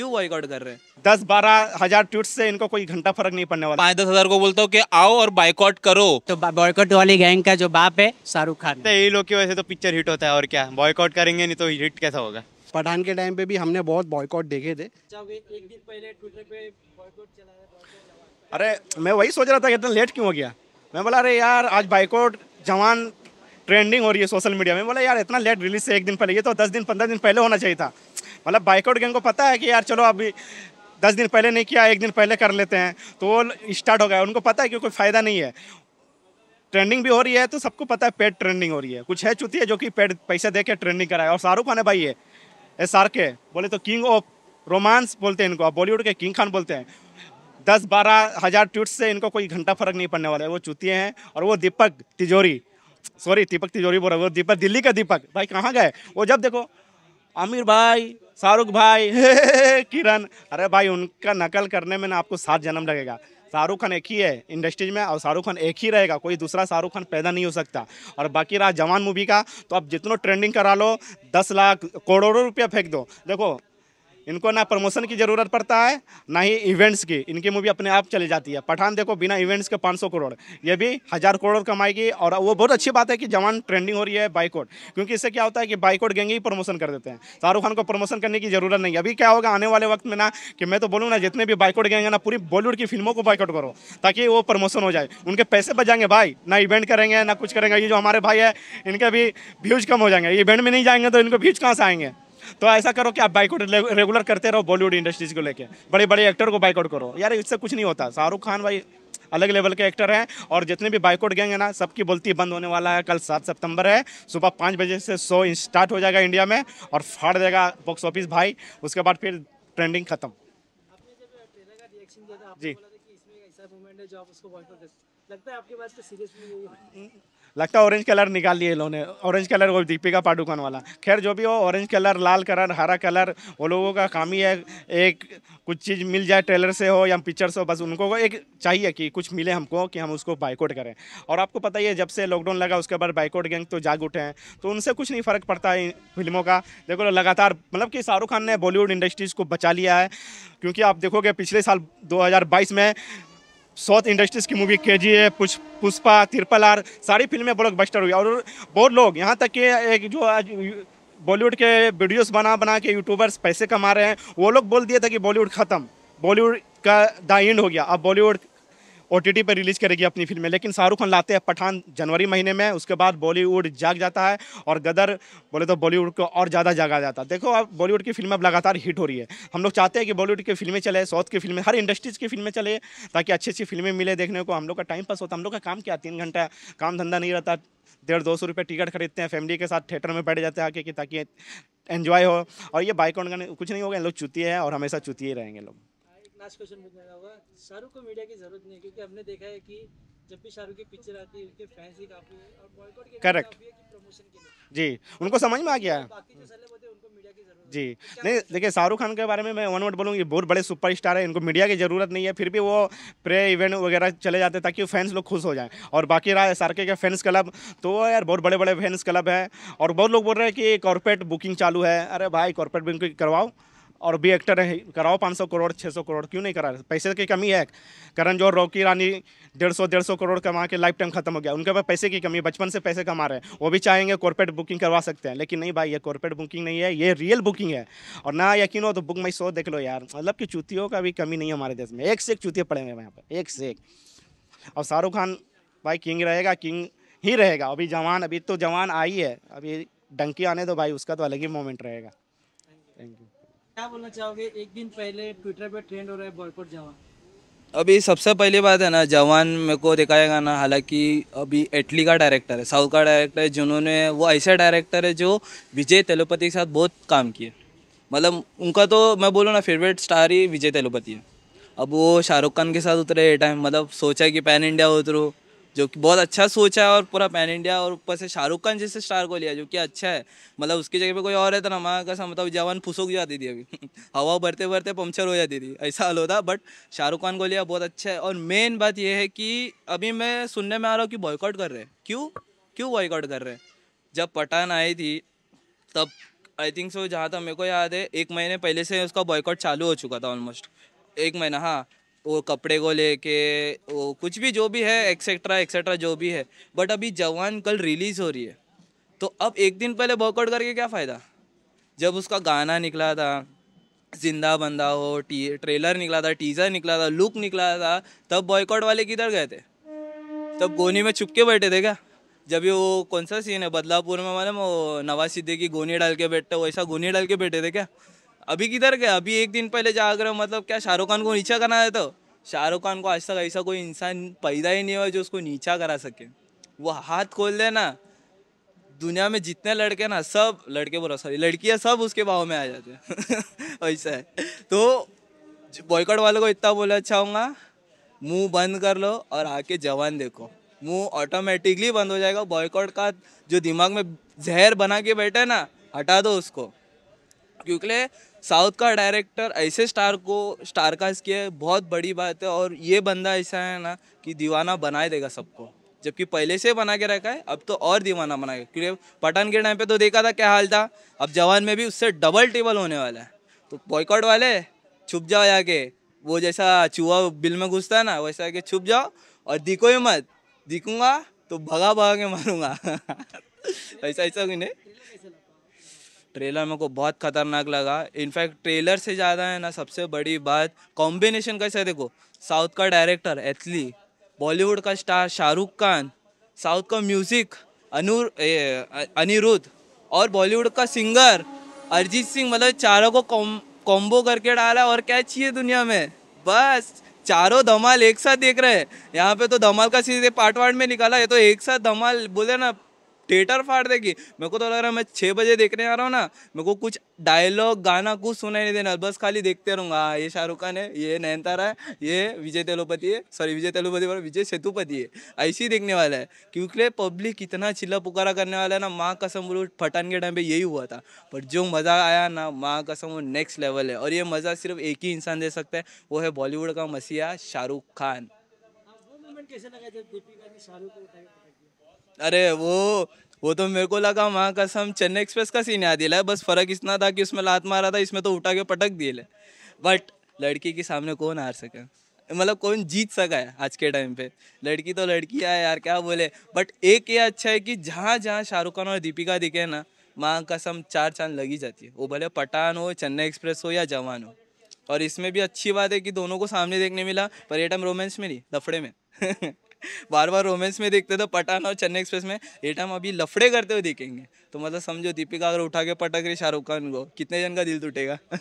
क्यों बॉयकॉट कर रहे हैं दस बारह हजार ट्वीट से इनको कोई घंटा फर्क नहीं पड़ने वाला पाँच दस हजार को बोलता हूँ कि आओ और बॉयकॉट करो तो बॉयकॉट वाली गैंग का जो बाप है शाहरुख खान तो यही लोग की वजह से तो पिक्चर हिट होता है और क्या बॉयकॉट करेंगे नहीं तो हिट कैसा होगा पठान के टाइम पे भी हमने बहुत बॉयकॉट देखे थे अरे मैं वही सोच रहा था इतना लेट क्यों हो गया मैं बोला अरे यार आज बॉयकॉट जवान ट्रेंडिंग हो रही है सोशल मीडिया में बोला यार इतना लेट रिलीज से एक दिन पहले ये तो दस दिन पंद्रह दिन पहले होना चाहिए था मतलब बाइकआउट गैंग को पता है कि यार चलो अभी दस दिन पहले नहीं किया एक दिन पहले कर लेते हैं तो वो स्टार्ट हो गया उनको पता है कि कोई फ़ायदा नहीं है ट्रेंडिंग भी हो रही है तो सबको पता है पेड ट्रेंडिंग हो रही है कुछ है चुती है जो कि पेड पैसे दे के ट्रेंडिंग कराए और शाहरुख खान है भाई है एस आर के बोले तो किंग ऑफ रोमांस बोलते हैं इनको बॉलीवुड के किंग खान बोलते हैं दस बारह हज़ार ट्वीट से इनको कोई घंटा फर्क नहीं पड़ने वाला है वो चुतिए हैं और वो दीपक तिजोरी सॉरी दीपक तिजोरी बोल रहे वो दीपक दिल्ली का दीपक भाई कहाँ गए वो जब देखो आमिर भाई शाहरुख भाई किरण अरे भाई उनका नकल करने में ना आपको सात जन्म लगेगा शाहरुख खान एक ही है इंडस्ट्रीज में और शाहरुख खान एक ही रहेगा कोई दूसरा शाहरुख खान पैदा नहीं हो सकता और बाकी रहा जवान मूवी का तो आप जितना ट्रेंडिंग करा लो दस लाख करोड़ों रुपया फेंक दो देखो इनको ना प्रमोशन की ज़रूरत पड़ता है ना ही इवेंट्स की इनकी मूवी अपने आप चली जाती है पठान देखो बिना इवेंट्स के 500 करोड़ ये भी हज़ार करोड़ कमाएगी और वो बहुत अच्छी बात है कि जवान ट्रेंडिंग हो रही है बाइकोट क्योंकि इससे क्या होता है कि बाइकआउट गेंगे ही प्रमोशन कर देते हैं शाहरुख खान को प्रमोशन करने की ज़रूरत नहीं है अभी क्या होगा आने वाले वक्त में ना कि मैं तो बोलूँ ना जितने भी बाइकोट गेंगे ना पूरी बॉलीवुड की फिल्मों को बाइकआउट करो ताकि वो प्रमोशन हो जाए उनके पैसे बच भाई ना इवेंट करेंगे ना कुछ करेंगे ये जो हमारे भाई है इनके भी व्यूज़ कम हो जाएंगे इवेंट में नहीं जाएंगे तो इनको व्यूज़ कहाँ से आएंगे तो ऐसा करो कि आप बाइकआउट रेगुलर करते रहो बॉलीवुड इंडस्ट्रीज को लेकर बड़े बड़े एक्टर को बाइकआउट करो यार इससे कुछ नहीं होता शाहरुख खान भाई अलग लेवल के एक्टर हैं और जितने भी बाइकआउट गैंग है ना सबकी बोलती बंद होने वाला है कल सात सितंबर है सुबह पाँच बजे से शो स्टार्ट हो जाएगा इंडिया में और फाड़ देगा बॉक्स ऑफिस भाई उसके बाद फिर ट्रेंडिंग खत्म जी लगता है आपके पास तो सीरियस लगता है ऑरेंज कलर निकाल लिए इन्होंने ऑरेंज कलर वो दीपिका पाडुकोन वाला खैर जो भी हो ऑरेंज कलर लाल कलर हरा कलर वो लोगों का काम ही है एक कुछ चीज़ मिल जाए ट्रेलर से हो या पिक्चर से हो बस उनको एक चाहिए कि कुछ मिले हमको कि हम उसको बाइकआउट करें और आपको पता ही है जब से लॉकडाउन लगा उसके बाद बाइकआउट गैंग तो जाग उठे हैं तो उनसे कुछ नहीं फ़र्क पड़ता है फिल्मों का देखो लगातार मतलब कि शाहरुख खान ने बॉलीवुड इंडस्ट्रीज़ को बचा लिया है क्योंकि आप देखोगे पिछले साल दो में साउथ इंडस्ट्रीज़ की movie K G F Pushpa triple R सारी फिल्में ब्लॉक बस्टर हुई और बहुत लोग यहाँ तक कि एक जो आज बॉलीवुड के वीडियोस बना बना के यूट्यूबर्स पैसे कमा रहे हैं वो लोग बोल दिए थे कि बॉलीवुड ख़त्म बॉलीवुड का द एंड हो गया अब बॉलीवुड ओ टी पर रिलीज़ करेगी अपनी फिल्में लेकिन शाहरुख खान लाते हैं पठान जनवरी महीने में उसके बाद बॉलीवुड जाग जाता है और गदर बोले तो बॉलीवुड को और ज़्यादा जागा जाता है देखो अब बॉलीवुड की फिल्में अब लगातार हिट हो रही है हम लोग चाहते हैं कि बॉलीवुड की फिल्में चले साउथ की फिल्में हर इंडस्ट्रीज़ की फिल्में चले ताकि अच्छी अच्छी फिल्में मिले देखने को हम लोग का टाइम पास होता है हम लोग का काम क्या तीन घंटा काम धंधा नहीं रहता डेढ़ दो सौ रुपये टिकट खरीदते हैं फैमिली के साथ थिएटर में बैठ जाते हैं आके कि ताकि एन्जॉय हो और ये बाइक कुछ नहीं होगा लोग चुती है और हमेशा चुती ही रहेंगे लोग लास्ट क्वेश्चन पूछना होगा शाहरुख को मीडिया की जरूरत नहीं है क्योंकि हमने देखा है कि जब भी शाहरुख की पिक्चर आती है उनके फैंस ही काफी है और बॉयकॉट करेक्ट जी उनको समझ में आ गया जी नहीं देखिए शाहरुख खान के बारे में मैं वन वर्ड बोलूँगी बहुत बड़े सुपरस्टार है इनको मीडिया की ज़रूरत नहीं है फिर भी वो प्रे इवेंट वगैरह चले जाते हैं ताकि फैंस लोग खुश हो जाएं और बाकी रहा एस के फैंस क्लब तो यार बहुत बड़े बड़े फैंस क्लब हैं और बहुत लोग बोल रहे हैं कि कॉरपोरेट बुकिंग चालू है अरे भाई कॉरपोरेट बुकिंग करवाओ और भी एक्टर हैं कराओ 500 करोड़ 600 करोड़ क्यों नहीं करा रहे पैसे की कमी है करण जो रॉकी रानी डेढ़ सौ डेढ़ सौ करोड़ कमा के लाइफ टाइम खत्म हो गया उनके पास पैसे की कमी बचपन से पैसे कमा रहे हैं वो भी चाहेंगे कॉर्पोरेट बुकिंग करवा सकते हैं लेकिन नहीं भाई ये कॉर्पोरेट बुकिंग नहीं है ये रियल बुकिंग है और ना यकीन हो तो बुक मई सो देख लो यार मतलब कि चूतियों का भी कमी नहीं है हमारे देश में एक से एक चूतिये पड़े हुए हैं यहाँ पर एक से एक और शाहरुख खान भाई किंग रहेगा किंग ही रहेगा अभी जवान अभी तो जवान आई है अभी डंकी आने दो भाई उसका तो अलग ही मोमेंट रहेगा थैंक यू क्या बोलना चाहोगे एक दिन पहले ट्विटर पे ट्रेंड हो रहा है बॉयकॉट जवान अभी सबसे पहली बात है ना जवान मेरे को दिखाएगा ना हालांकि अभी इटली का डायरेक्टर है साउथ का डायरेक्टर है जिन्होंने वो ऐसा डायरेक्टर है जो विजय तेलुपति के साथ बहुत काम किए मतलब उनका तो मैं बोलूँ ना फेवरेट स्टार ही विजय तेलुपति है अब वो शाहरुख खान के साथ उतरे टाइम मतलब सोचा कि पैन इंडिया उतरूँ जो कि बहुत अच्छा सोच है और पूरा पैन इंडिया और ऊपर से शाहरुख खान जैसे स्टार को लिया जो कि अच्छा है मतलब उसकी जगह पे कोई और है तो हमारा कसम मतलब जवान फुसुक जाती थी अभी हवा भरते भरते पंक्चर हो जाती थी ऐसा हाल होता बट शाहरुख खान को लिया बहुत अच्छा है और मेन बात यह है कि अभी मैं सुनने में आ रहा हूँ कि बॉयकॉट कर रहे हैं क्यों क्यों बॉयकॉट कर रहे हैं जब पठान आई थी तब आई थिंक सो जहाँ तक मेरे को याद है एक महीने पहले से उसका बॉयकॉट चालू हो चुका था ऑलमोस्ट एक महीना हाँ वो कपड़े को लेके वो कुछ भी जो भी है एक्सेट्रा एक्सेट्रा जो भी है बट अभी जवान कल रिलीज़ हो रही है तो अब एक दिन पहले बॉकआउट करके क्या फ़ायदा जब उसका गाना निकला था जिंदा बंदा हो टी ट्रेलर निकला था टीज़र निकला था लुक निकला था तब बॉयकॉट वाले किधर गए थे तब गोनी में चुपके के बैठे थे क्या जब ये वो कौन सा सीन है बदलापुर में मालूम वो नवाज सिद्दीकी गोनी डाल के बैठते वैसा गोनी डाल के बैठे थे क्या अभी किधर गया अभी एक दिन पहले जाकर मतलब क्या शाहरुख खान को नीचा करना है तो शाहरुख खान को आज तक ऐसा कोई इंसान पैदा ही नहीं हुआ जो उसको नीचा करा सके वो हाथ खोल देना दुनिया में जितने लड़के ना सब लड़के बोला सॉरी लड़कियाँ सब उसके भाव में आ जाते हैं ऐसा है तो बॉयकॉट वालों को इतना बोलना चाहूँगा मुंह बंद कर लो और आके जवान देखो मुंह ऑटोमेटिकली बंद हो जाएगा बॉयकॉट का जो दिमाग में जहर बना के बैठे ना हटा दो उसको क्योंकि साउथ का डायरेक्टर ऐसे स्टार को स्टार कास्ट किया है बहुत बड़ी बात है और ये बंदा ऐसा है ना कि दीवाना बनाए देगा सबको जबकि पहले से बना के रखा है अब तो और दीवाना बनाएगा क्योंकि पठान के टाइम पे तो देखा था क्या हाल था अब जवान में भी उससे डबल टेबल होने वाला है तो बॉयकॉट वाले छुप जाओ जाके वो जैसा चूहा बिल में घुसता है ना वैसा आके छुप जाओ और दिखो ही मत दिखूंगा तो भगा भगा के मारूंगा ऐसा ऐसा नहीं ट्रेलर मेरे को बहुत खतरनाक लगा इनफैक्ट ट्रेलर से ज़्यादा है ना सबसे बड़ी बात कॉम्बिनेशन कैसे देखो साउथ का डायरेक्टर एथली बॉलीवुड का स्टार शाहरुख खान साउथ का म्यूज़िक अनुर अनिरुद्ध और बॉलीवुड का सिंगर अरिजीत सिंह मतलब चारों को कॉम्बो करके डाला और क्या चाहिए दुनिया में बस चारों धमाल एक साथ देख रहे हैं यहाँ पे तो धमाल का सीधे पार्ट वार्ट में निकाला है तो एक साथ धमाल बोले ना थिएटर फाड़ देगी मेरे को तो लग रहा है मैं छः बजे देखने आ रहा हूँ ना मेरे को कुछ डायलॉग गाना कुछ सुनाई नहीं देना बस खाली देखते रहूँगा हाँ, ये शाहरुख खान है ये नैनतारा है ये विजय तेलोपति है सॉरी विजय तेलोपति पर विजय सेतुपति है ऐसे ही देखने वाला है क्योंकि पब्लिक इतना चिल्ला पुकारा करने वाला है ना माँ कसम बोलो फटन के टाइम पे यही हुआ था पर जो मज़ा आया ना माँ कसम वो नेक्स्ट लेवल है और ये मज़ा सिर्फ एक ही इंसान दे सकता है वो है बॉलीवुड का मसीहा शाहरुख खान कैसे लगा जब दीपिका ने शाहरुख को अरे वो वो तो मेरे को लगा माँ कसम चेन्नई एक्सप्रेस का सीन याद दिला है बस फर्क इतना था कि उसमें लात मारा था इसमें तो उठा के पटक दिए बट लड़की के सामने कौन हार सके मतलब कौन जीत सका है आज के टाइम पे लड़की तो लड़की है यार क्या बोले बट एक ये अच्छा है कि जहाँ जहाँ शाहरुख खान और दीपिका दिखे ना माँ कसम चार चांद लगी जाती है वो भले पठान हो चेन्नई एक्सप्रेस हो या जवान हो और इसमें भी अच्छी बात है कि दोनों को सामने देखने मिला पर ये टाइम रोमांस में नहीं लफड़े में बार बार रोमांस में देखते थे तो पठान और चेन्नई एक्सप्रेस में ये टाइम अभी लफड़े करते हुए देखेंगे तो मतलब समझो दीपिका अगर उठा के पटक रही शाहरुख खान को कितने जन का दिल टूटेगा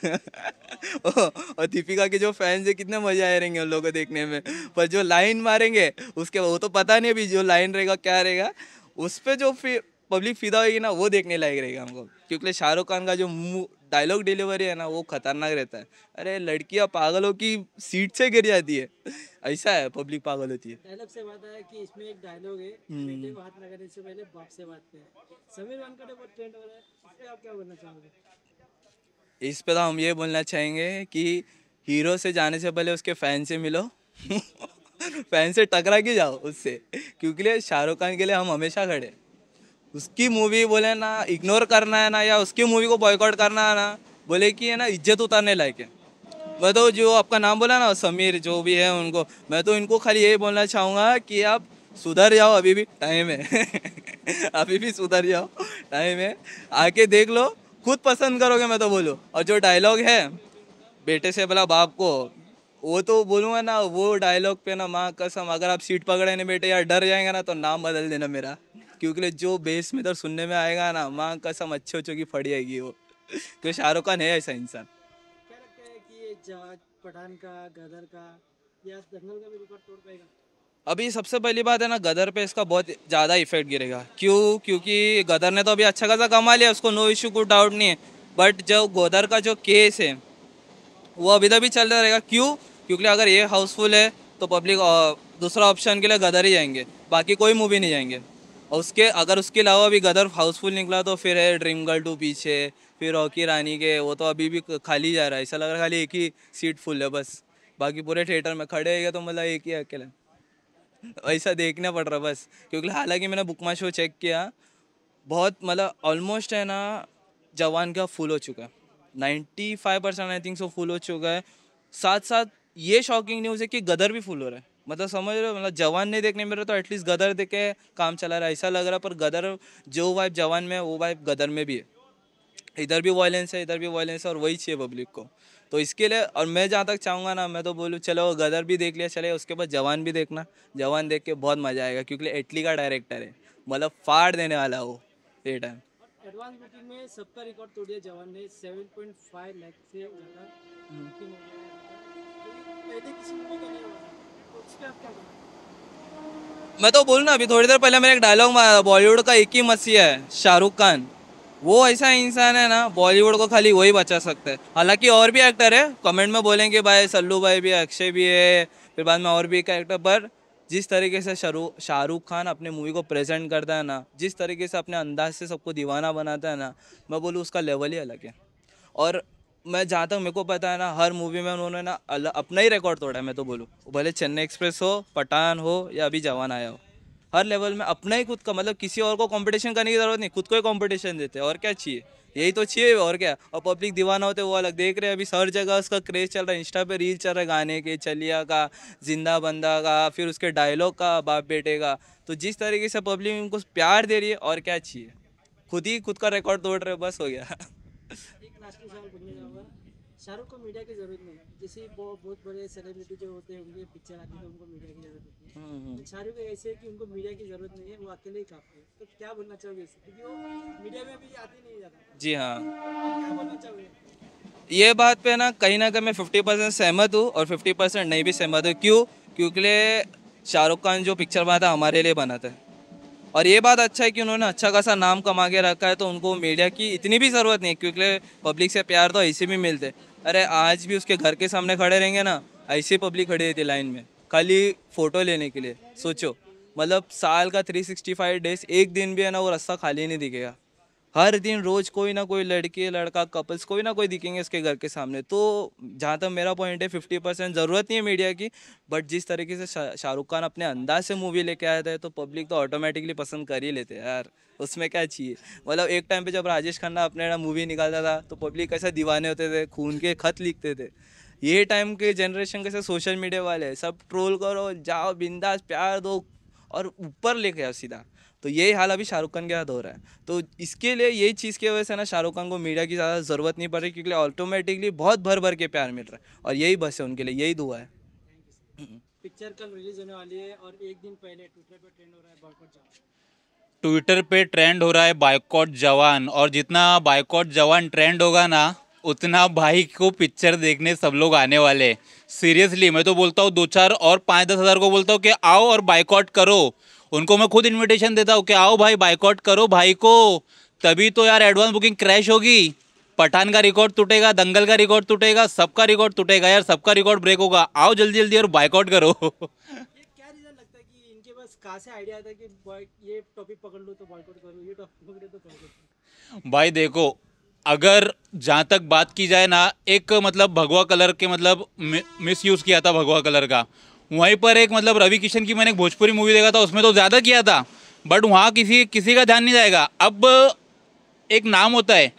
और दीपिका के जो फैंस है कितने मजे आए रहेंगे उन लोगों को देखने में पर जो लाइन मारेंगे उसके वो तो पता नहीं अभी जो लाइन रहेगा क्या रहेगा उस पर जो पब्लिक फिदा होगी ना वो देखने लायक रहेगा हमको क्योंकि शाहरुख खान का जो मुँह डायलॉग डिलीवरी है ना वो खतरनाक रहता है अरे लड़कियां पागलों की सीट से गिर जाती है ऐसा है पब्लिक पागल होती है डायलॉग से बात आया कि इसमें एक डायलॉग है हम्म। बेटे बात न करने से पहले बाप से बात करें समीर वानखड़े पर ट्रेंड हो रहा है इस पे आप क्या बोलना चाहोगे इस पे तो हम ये बोलना चाहेंगे कि हीरो से जाने से पहले उसके फैन से मिलो फैन से टकरा के जाओ उससे क्योंकि शाहरुख खान के लिए हम हमेशा खड़े हैं उसकी मूवी बोले ना इग्नोर करना है ना या उसकी मूवी को बॉयकॉट करना है ना बोले कि है ना इज्जत उतारने लायक है मैं तो जो आपका नाम बोला ना समीर जो भी है उनको मैं तो इनको खाली यही बोलना चाहूँगा कि आप सुधर जाओ अभी भी टाइम है अभी भी सुधर जाओ टाइम है आके देख लो खुद पसंद करोगे मैं तो बोलूँ और जो डायलॉग है बेटे से बोला बाप को वो तो बोलूँगा ना वो डायलॉग पे ना माँ कसम अगर आप सीट पकड़े नहीं बेटे यार डर जाएंगे ना तो नाम बदल देना मेरा क्योंकि जो बेस में इधर सुनने में आएगा ना माँ कसम अच्छे अच्छे की फट जाएगी वो क्योंकि शाहरुख खान है ऐसा इंसान का अभी सबसे पहली बात है ना गदर पे इसका बहुत ज़्यादा इफेक्ट गिरेगा क्यों क्योंकि गदर ने तो अभी अच्छा खासा कमा लिया उसको नो इशू कोई डाउट नहीं है बट जो गोदर का जो केस है वो अभी तक भी चलता रहेगा क्यों क्योंकि अगर ये हाउसफुल है तो पब्लिक दूसरा ऑप्शन के लिए गदर ही जाएंगे बाकी कोई मूवी नहीं जाएंगे और उसके अगर उसके अलावा भी गदर हाउसफुल निकला तो फिर है ड्रीम गर्ल टू पीछे फिर हॉकी रानी के वो तो अभी भी खाली जा रहा है ऐसा लग रहा है खाली एक ही सीट फुल है बस बाकी पूरे थिएटर में खड़े गए तो मतलब एक ही अकेला ऐसा देखना पड़ रहा बस क्योंकि हालांकि मैंने बुकमा शो चेक किया बहुत मतलब ऑलमोस्ट है ना जवान का फुल हो चुका है ninety five percent I think so full हो चुका है साथ साथ ये शॉकिंग न्यूज़ है कि गदर भी फुल हो रहा है मतलब समझ रहे हो मतलब जवान नहीं देखने मिल रहा तो एटलीस्ट गदर देख के काम चला रहा है ऐसा लग रहा पर गदर जो वाइफ जवान में है वो वाइफ गदर में भी है इधर भी वायलेंस है इधर भी वायलेंस है और वही चाहिए पब्लिक को तो इसके लिए और मैं जहाँ तक चाहूँगा ना मैं तो बोलूँ चलो गदर भी देख लिया चले उसके बाद जवान भी देखना जवान देख के बहुत मज़ा आएगा क्योंकि इटली का डायरेक्टर है मतलब फाड़ देने वाला वो ये टाइम एडवांस बुकिंग में सबका रिकॉर्ड तोड़ दिया जवान ने 7.5 लाख से ज़्यादा हम्म। पहले किसी को नहीं हुआ मैं तो बोलू ना अभी थोड़ी देर पहले मैंने एक डायलॉग मारा था बॉलीवुड का एक ही मसीह है शाहरुख खान वो ऐसा इंसान है ना बॉलीवुड को खाली वही बचा सकते हैं हालांकि और भी एक्टर है कमेंट में बोलेंगे भाई सल्लू भाई भी अक्षय भी है फिर बाद में और भी एक एक्टर पर जिस तरीके से शाहरुख शाहरुख खान अपने मूवी को प्रेजेंट करता है ना जिस तरीके से अपने अंदाज से सबको दीवाना बनाता है ना मैं बोलूँ उसका लेवल ही अलग है और मैं जहाँ तक मेरे को पता है ना हर मूवी में उन्होंने ना अपना ही रिकॉर्ड तोड़ा है मैं तो बोलूँ भले चेन्नई एक्सप्रेस हो पठान हो या अभी जवान आया हो हर लेवल में अपना ही खुद का मतलब किसी और को कंपटीशन करने की जरूरत नहीं खुद को ही कंपटीशन देते हैं और क्या चाहिए यही तो चाहिए और क्या और पब्लिक दीवाना होते वो अलग देख रहे हैं अभी हर जगह उसका क्रेज चल रहा है इंस्टा पे रील चल रहा है गाने के चलिया का जिंदा बंदा का फिर उसके डायलॉग का बाप बेटे का तो जिस तरीके से पब्लिक उनको प्यार दे रही है और क्या चाहिए खुद ही खुद का रिकॉर्ड तोड़ रहे बस हो गया कास्टिंग सवाल पूछना चाहूँगा शाहरुख को मीडिया की जरूरत नहीं जैसे बहुत बड़े सेलिब्रिटी जो होते हैं उनके पिक्चर आती है उनको मीडिया की जरूरत नहीं है हम्म, हम्म। शाहरुख ऐसे है कि उनको मीडिया की जरूरत नहीं है वो अकेले ही काफी तो क्या बोलना चाहोगे इससे क्योंकि वो मीडिया में भी आते नहीं जाता जी हाँ क्या बोलना चाहोगे ये बात पे ना कहीं ना कहीं मैं फिफ्टी परसेंट सहमत हूँ और फिफ्टी परसेंट नहीं भी सहमत हूँ क्यों क्योंकि शाहरुख खान जो पिक्चर बना था हमारे लिए बना था और ये बात अच्छा है कि उन्होंने अच्छा खासा नाम कमा के रखा है तो उनको मीडिया की इतनी भी ज़रूरत नहीं क्योंकि पब्लिक से प्यार तो ऐसे भी मिलते अरे आज भी उसके घर के सामने खड़े रहेंगे ना ऐसे पब्लिक खड़ी रहती लाइन में खाली फ़ोटो लेने के लिए सोचो मतलब साल का 365 डेज एक दिन भी है ना वो रास्ता खाली नहीं दिखेगा हर दिन रोज़ कोई ना कोई लड़की लड़का कपल्स कोई ना कोई दिखेंगे इसके घर के सामने तो जहाँ तक मेरा पॉइंट है फिफ्टी परसेंट ज़रूरत नहीं है मीडिया की बट जिस तरीके से शा, शाहरुख खान अपने अंदाज से मूवी लेके आया था तो पब्लिक तो ऑटोमेटिकली पसंद कर ही लेते हैं यार उसमें क्या चाहिए मतलब एक टाइम पर जब राजेश खन्ना अपने मूवी निकालता था तो पब्लिक कैसे दीवाने होते थे खून के खत लिखते थे ये टाइम के जनरेशन के सोशल मीडिया वाले सब ट्रोल करो जाओ बिंदास प्यार दो और ऊपर लेके आओ सीधा तो यही हाल अभी शाहरुख खान के साथ हो रहा है तो इसके लिए यही चीज़ की वजह से ना शाहरुख खान को मीडिया की ज़्यादा ज़रूरत नहीं पड़ रही क्योंकि ऑटोमेटिकली बहुत भर भर के प्यार मिल रहा है और यही बस है उनके लिए यही दुआ है पिक्चर कल रिलीज होने वाली है और एक दिन पहले ट्विटर पर ट्रेंड हो रहा है बॉयकॉट जवान ट्विटर पे ट्रेंड हो रहा है बायकॉट जवान और जितना बायकॉट जवान ट्रेंड होगा ना उतना भाई को पिक्चर देखने सब लोग आने वाले सीरियसली मैं तो बोलता हूँ दो चार और पाँच दस हज़ार को बोलता हूँ कि आओ और बाइकआउट करो उनको मैं खुद इन्विटेशन देता हूँ कि आओ भाई बाइकआउट करो भाई को तभी तो यार एडवांस बुकिंग क्रैश होगी पठान का रिकॉर्ड टूटेगा दंगल का रिकॉर्ड टूटेगा सबका रिकॉर्ड टूटेगा यार सबका रिकॉर्ड ब्रेक होगा आओ जल्दी जल्दी और बाइकआउट तो तो करो भाई देखो अगर जहाँ तक बात की जाए ना एक मतलब भगवा कलर के मतलब मिस यूज़ किया था भगवा कलर का वहीं पर एक मतलब रवि किशन की मैंने एक भोजपुरी मूवी देखा था उसमें तो ज़्यादा किया था बट वहाँ किसी किसी का ध्यान नहीं जाएगा अब एक नाम होता है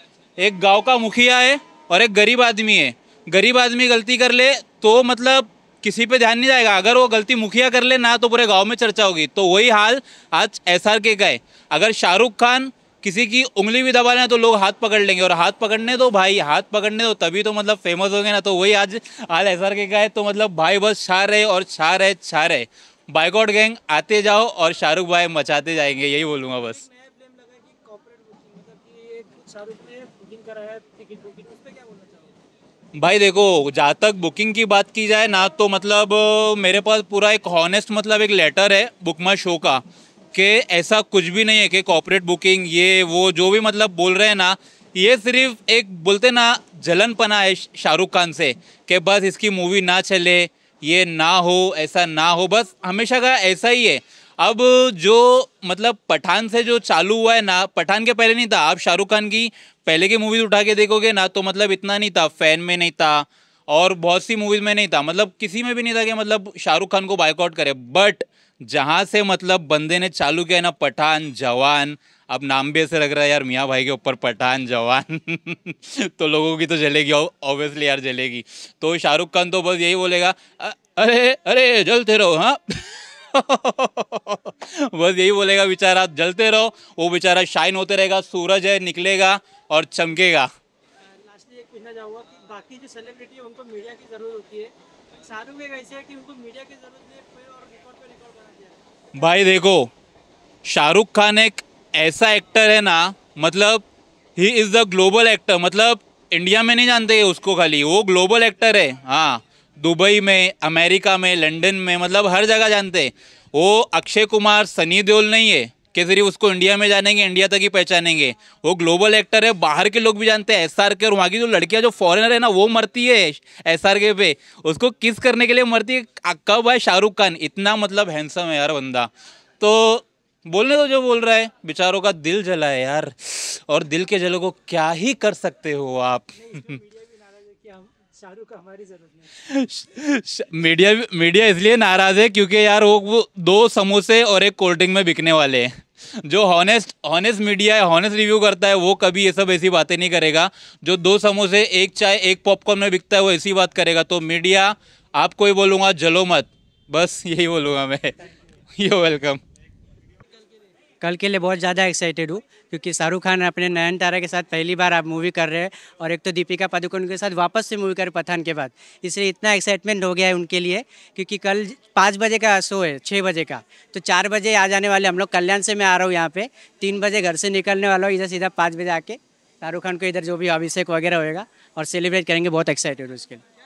एक गांव का मुखिया है और एक गरीब आदमी है गरीब आदमी गलती कर ले तो मतलब किसी पे ध्यान नहीं जाएगा अगर वो गलती मुखिया कर ले ना तो पूरे गांव में चर्चा होगी तो वही हाल आज एस का है अगर शाहरुख खान किसी की उंगली भी दबा रहे हैं तो लोग हाथ पकड़ लेंगे और हाथ पकड़ने तो भाई हाथ पकड़ने तो तभी तो मतलब फेमस हो गए ना तो वही आज आज एस आर के गए तो मतलब भाई बस छा रहे और छा रहे छा रहे बाइकआउट गैंग आते जाओ और शाहरुख भाई मचाते जाएंगे यही बोलूँगा बस भाई देखो जहाँ तक बुकिंग की बात की जाए ना तो मतलब मेरे पास पूरा एक हॉनेस्ट मतलब एक लेटर है बुकमा शो का कि ऐसा कुछ भी नहीं है कि कॉपरेट बुकिंग ये वो जो भी मतलब बोल रहे हैं ना ये सिर्फ एक बोलते ना जलन पना है शाहरुख खान से कि बस इसकी मूवी ना चले ये ना हो ऐसा ना हो बस हमेशा का ऐसा ही है अब जो मतलब पठान से जो चालू हुआ है ना पठान के पहले नहीं था आप शाहरुख खान की पहले की मूवीज़ उठा के देखोगे ना तो मतलब इतना नहीं था फैन में नहीं था और बहुत सी मूवीज़ में नहीं था मतलब किसी में भी नहीं था कि मतलब शाहरुख खान को बाइकआउट करे बट जहाँ से मतलब बंदे ने चालू किया ना पठान जवान अब नाम भी ऐसे लग रहा है यार मियाँ भाई के ऊपर पठान जवान तो लोगों की तो जलेगी ऑब्वियसली यार जलेगी तो शाहरुख खान तो बस यही बोलेगा अरे अरे जलते रहो हाँ बस यही बोलेगा बेचारा जलते रहो वो बेचारा शाइन होते रहेगा सूरज है निकलेगा और चमकेगा बाकी जो सेलिब्रिटी है उनको मीडिया की ज़रूरत होती है शाहरुख एक ऐसे है कि उनको मीडिया की ज़रूरत है भाई देखो शाहरुख खान एक ऐसा एक्टर है ना मतलब he is the global actor मतलब इंडिया में नहीं जानते उसको खाली वो ग्लोबल एक्टर है हाँ दुबई में अमेरिका में लंदन में मतलब हर जगह जानते वो अक्षय कुमार सनी देओल नहीं है कि सिर्फ उसको इंडिया में जानेंगे इंडिया तक ही पहचानेंगे वो ग्लोबल एक्टर है बाहर के लोग भी जानते हैं एस आर के और वहाँ की जो लड़कियाँ जो फॉरेनर है ना वो मरती है एस आर के पे उसको किस करने के लिए मरती है कब है शाहरुख खान इतना मतलब हैंडसम है यार बंदा तो बोलने तो जो बोल रहा है बेचारों का दिल जला है यार और दिल के जलों को क्या ही कर सकते हो आप शाहरुख हमारी जरूरत नहीं मीडिया मीडिया इसलिए नाराज है क्योंकि यार वो, वो दो समोसे और एक कोल्ड ड्रिंक में बिकने वाले हैं जो हॉनेस्ट हॉनेस्ट मीडिया है हॉनेस्ट रिव्यू करता है वो कभी ये सब ऐसी बातें नहीं करेगा जो दो समोसे एक चाय एक पॉपकॉर्न में बिकता है वो ऐसी बात करेगा तो मीडिया आपको ही बोलूँगा जलो मत बस यही बोलूँगा मैं यू वेलकम कल के लिए बहुत ज़्यादा एक्साइटेड हूँ क्योंकि शाहरुख खान अपने नयन तारा के साथ पहली बार आप मूवी कर रहे हैं और एक तो दीपिका पादुकोण के साथ वापस से मूवी कर पठान के बाद इसलिए इतना एक्साइटमेंट हो गया है उनके लिए क्योंकि कल पाँच बजे का शो है छः बजे का तो चार बजे आ जाने वाले हम लोग कल्याण से मैं आ रहा हूँ यहाँ पर तीन बजे घर से निकलने वाला हूँ इधर सीधा पाँच बजे आके शाहरुख खान को इधर जो भी अभिषेक वगैरह होएगा और सेलिब्रेट करेंगे बहुत एक्साइटेड उसके लिए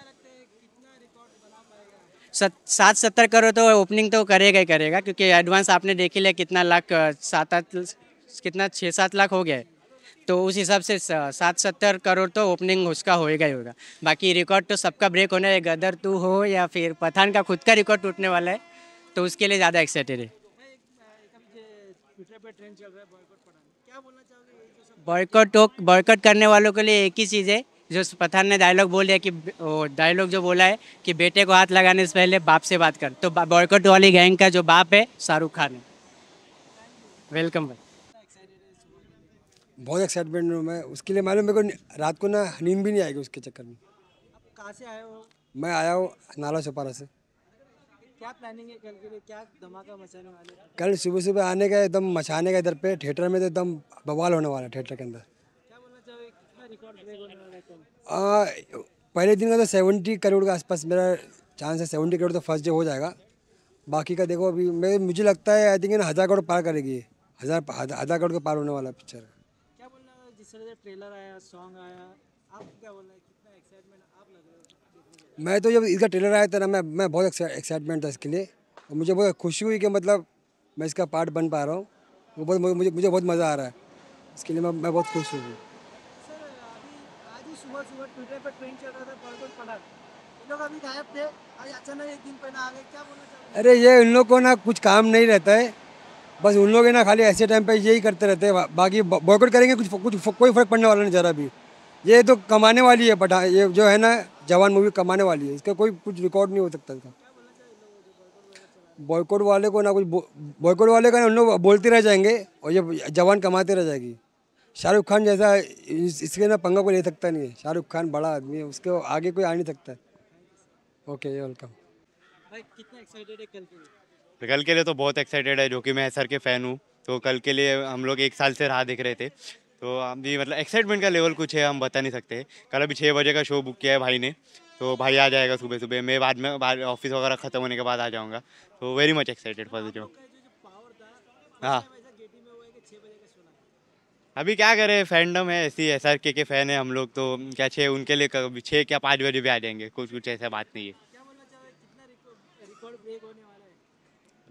सत सात सत्तर करोड़ तो ओपनिंग तो करेगा ही करेगा क्योंकि एडवांस आपने देख ही लिया कितना लाख सात आठ कितना छः सात लाख हो गया है तो उस हिसाब से सात सत्तर करोड़ तो ओपनिंग उसका होएगा ही होगा बाकी रिकॉर्ड तो सबका ब्रेक होना है गदर तू हो या फिर पठान का खुद का रिकॉर्ड टूटने वाला है तो उसके लिए ज़्यादा एक्साइटेड है बॉयकॉट बॉयकॉट करने वालों के लिए एक ही चीज़ है जो पठान ने डायलॉग बोल दिया कि डायलॉग जो बोला है कि बेटे को हाथ लगाने से पहले बाप से बात कर तो बॉयकॉट वाली गैंग का जो बाप है शाहरुख खान है वेलकम भाई बहुत एक्साइटमेंट हूँ मैं उसके लिए मालूम मेरे को रात को ना नींद भी नहीं आएगी उसके चक्कर में कहाँ से आए हो मैं आया हूँ नाला चौपारा से क्या प्लानिंग है कल के लिए क्या धमाका मचाने वाले कल सुबह सुबह आने का एकदम मचाने का इधर पे थिएटर में तो एकदम बवाल होने वाला है थिएटर के अंदर आ, पहले दिन का तो सेवेंटी करोड़ के आसपास मेरा चांस है सेवेंटी करोड़ तो फर्स्ट डे हो जाएगा बाकी का देखो अभी मैं मुझे लगता है आई थिंक ना हज़ार करोड़ पार करेगी हज़ार हज़ार करोड़ के पार होने वाला पिक्चर क्या बोलना जिस तरह से ट्रेलर आया सॉन्ग आया आप क्या कितना एक्साइटमेंट आप लग रहे मैं तो जब इसका ट्रेलर आया था ना मैं मैं बहुत एक्साइटमेंट था इसके लिए और मुझे बहुत खुशी हुई कि मतलब मैं इसका पार्ट बन पा रहा हूँ वो बहुत मुझे मुझे बहुत मज़ा आ रहा है इसके लिए मैं मैं बहुत खुश हूँ सुबह ट्विटर पर ट्रेंड चल रहा था बॉयकॉट पड़ा लोग अभी गायब थे आज अचानक एक दिन पहले आ गए क्या बोलना अरे ये उन लोग को ना कुछ काम नहीं रहता है बस उन लोग ना खाली ऐसे टाइम पे यही करते रहते हैं बाकी बॉयकॉट करेंगे कुछ कुछ कोई फर्क पड़ने वाला नहीं जरा भी ये तो कमाने वाली है पटा ये जो है ना जवान मूवी कमाने वाली है इसका कोई कुछ रिकॉर्ड नहीं हो सकता इसका बॉयकॉट वाले को ना कुछ बॉयकॉट वाले का ना उन लोग बोलते रह जाएंगे और ये जवान कमाते रह जाएगी शाहरुख खान जैसा इसके ना पंगा को ले सकता नहीं है शाहरुख खान बड़ा आदमी है उसके आगे कोई आ नहीं सकता ओके वेलकम तो कल के लिए तो बहुत एक्साइटेड है जो कि मैं सर के फ़ैन हूँ तो कल के लिए हम लोग एक साल से राह देख रहे थे तो हम भी मतलब एक्साइटमेंट का लेवल कुछ है हम बता नहीं सकते कल अभी छः बजे का शो बुक किया है भाई ने तो भाई आ जाएगा सुबह सुबह मैं बाद में ऑफिस वगैरह ख़त्म होने के बाद आ जाऊँगा तो very much excited for the job हाँ अभी क्या करें फैंडम है ऐसी एस आर के के फैन है हम लोग तो क्या छः उनके लिए छः क्या पाँच बजे भी आ जाएंगे कुछ कुछ ऐसा बात नहीं है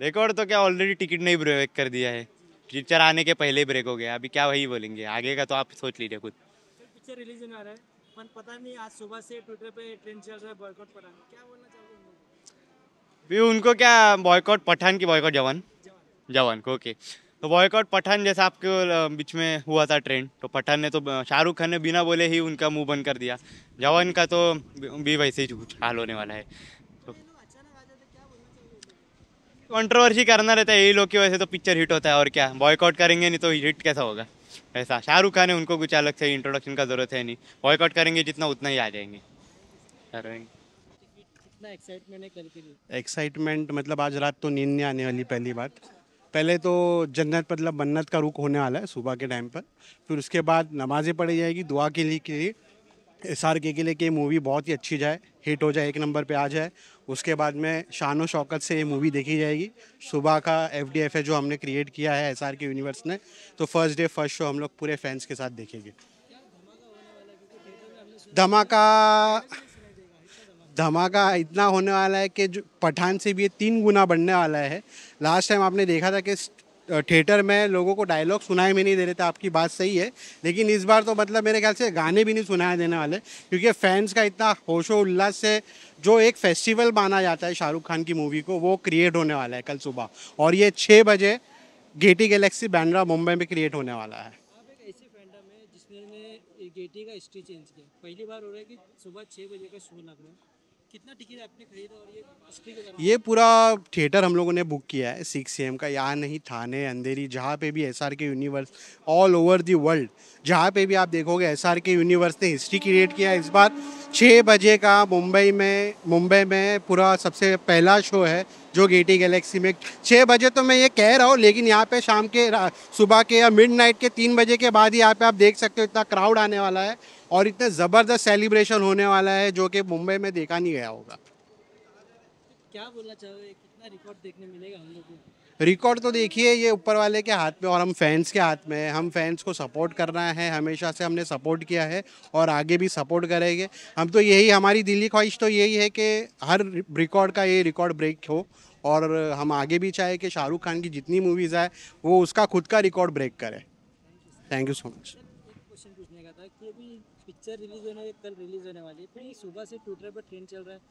रिकॉर्ड तो क्या ऑलरेडी टिकट नहीं ब्रेक कर दिया है पिक्चर आने के पहले ही ब्रेक हो गया अभी क्या वही बोलेंगे आगे का तो आप सोच लीजिए खुद पिक्चर रिलीज होने वाला है पता नहीं आज सुबह से ट्विटर पे ट्रेंड चल रहा है बॉयकॉट पठान क्या बोलना चाहोगे उनको क्या बॉयकॉट पठान की बॉयकॉट जवान जवान ओके तो बॉयकॉट पठान जैसा आपके बीच में हुआ था ट्रेंड तो पठान ने तो शाहरुख खान ने बिना बोले ही उनका मुंह बंद कर दिया जवान का तो भी वैसे ही हाल होने वाला है कंट्रोवर्सी तो करना रहता है यही लोग की वजह से तो पिक्चर हिट होता है और क्या बॉयकॉट करेंगे नहीं तो हिट कैसा होगा ऐसा शाहरुख खान है उनको कुछ अलग से इंट्रोडक्शन का ज़रूरत है नहीं बॉयकॉट करेंगे जितना उतना ही आ जाएंगे एक्साइटमेंट मतलब आज रात तो नींद नहीं आने वाली पहली बात पहले तो जन्नत मतलब मन्नत का रुख होने वाला है सुबह के टाइम पर फिर उसके बाद नमाज़ें पढ़ी जाएगी दुआ के लिए के लिए एस आर के लिए कि मूवी बहुत ही अच्छी जाए हिट हो जाए एक नंबर पे आ जाए उसके बाद में शान शौकत से ये मूवी देखी जाएगी सुबह का एफ डी एफ है जो हमने क्रिएट किया है एस आर के यूनिवर्स ने तो फर्स्ट डे फर्स्ट शो हम लोग पूरे फैंस के साथ देखेंगे धमाका धमाका इतना होने वाला है कि जो पठान से भी ये तीन गुना बढ़ने वाला है लास्ट टाइम आपने देखा था कि थिएटर में लोगों को डायलॉग सुनाए में नहीं दे रहे थे आपकी बात सही है लेकिन इस बार तो मतलब मेरे ख्याल से गाने भी नहीं सुनाए देने वाले क्योंकि फैंस का इतना होशो उल्लास से जो एक फेस्टिवल माना जाता है शाहरुख खान की मूवी को वो क्रिएट होने वाला है कल सुबह और ये छः बजे गेटी गैलेक्सी बैंड्रा मुंबई में क्रिएट होने वाला है गेटी का हिस्ट्री चेंज किया पहली बार हो रहा है कि सुबह छः बजे का शो लग रहा है कितना टिकट आपने खरीदा और ये ये पूरा थिएटर हम लोगों ने बुक किया है सिक्स एम का यहाँ नहीं थाने अंधेरी जहाँ पे भी एस के universe all over the world जहाँ पे भी आप देखोगे एस के यूनिवर्स ने हिस्ट्री क्रिएट किया इस बार छः बजे का मुंबई में मुंबई में पूरा सबसे पहला शो है जो गेटी गैलेक्सी में छः बजे तो मैं ये कह रहा हूँ लेकिन यहाँ पे शाम के सुबह के या मिडनाइट के तीन बजे के बाद ही यहाँ पे आप देख सकते हो इतना क्राउड आने वाला है और इतने ज़बरदस्त सेलिब्रेशन होने वाला है जो कि मुंबई में देखा नहीं गया होगा क्या बोलना चाहोगे कितना रिकॉर्ड देखने मिलेगा हम लोग को रिकॉर्ड तो देखिए ये ऊपर वाले के हाथ में और हम फैंस के हाथ में है हम फैंस को सपोर्ट करना है हमेशा से हमने सपोर्ट किया है और आगे भी सपोर्ट करेंगे हम तो यही हमारी दिल्ली ख्वाहिश तो यही है कि हर रिकॉर्ड का ये रिकॉर्ड ब्रेक हो और हम आगे भी चाहे कि शाहरुख खान की जितनी मूवीज़ आए वो उसका खुद का रिकॉर्ड ब्रेक करे thank you so much picture release होने कल रिलीज होने वाली है तो सुबह से ट्विटर पर ट्रेंड चल रहा है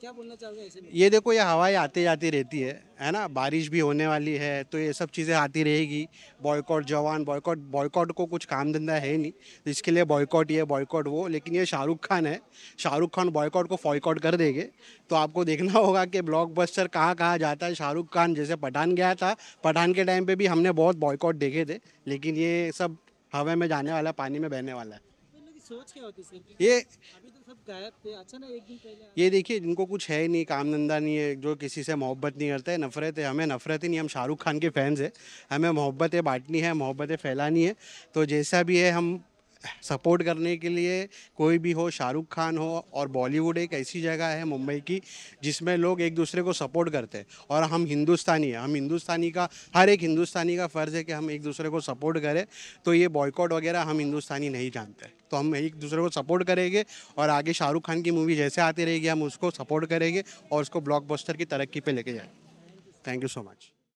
क्या बोलना चाहोगे ये देखो ये हवाएं आती जाती रहती है है ना बारिश भी होने वाली है तो ये सब चीज़ें आती रहेगी बॉयकॉट जवान बॉयकॉट बॉयकॉट को कुछ काम धंधा है नहीं तो इसके लिए बॉयकॉट ये बॉयकॉट वो लेकिन ये शाहरुख खान है शाहरुख खान बॉयकॉट को फॉयकॉट कर देंगे तो आपको देखना होगा कि ब्लॉकबस्टर कहाँ कहाँ जाता है शाहरुख खान जैसे पठान गया था पठान के टाइम पर भी हमने बहुत बॉयकॉट देखे थे लेकिन ये सब हवा में जाने वाला पानी में बहने वाला है सोच क्या होती सर ये अभी तो सब गायब थे अच्छा ना एक दिन पहले ये देखिए जिनको कुछ है ही नहीं काम धंधा नहीं है जो किसी से मोहब्बत नहीं करते नफरत है हमें नफरत ही नहीं हम शाहरुख खान के फैंस है हमें मोहब्बतें बांटनी है मोहब्बतें फैलानी है तो जैसा भी है हम सपोर्ट करने के लिए कोई भी हो शाहरुख खान हो और बॉलीवुड एक ऐसी जगह है मुंबई की जिसमें लोग एक दूसरे को सपोर्ट करते हैं और हम हिंदुस्तानी हैं हम हिंदुस्तानी का हर एक हिंदुस्तानी का फ़र्ज़ है कि हम एक दूसरे को सपोर्ट करें तो ये बॉयकॉट वगैरह हम हिंदुस्तानी नहीं जानते तो हम एक दूसरे को सपोर्ट करेंगे और आगे शाहरुख खान की मूवी जैसे आती रहेगी हम उसको सपोर्ट करेंगे और उसको ब्लॉक की तरक्की पर लेके जाएंगे थैंक यू सो मच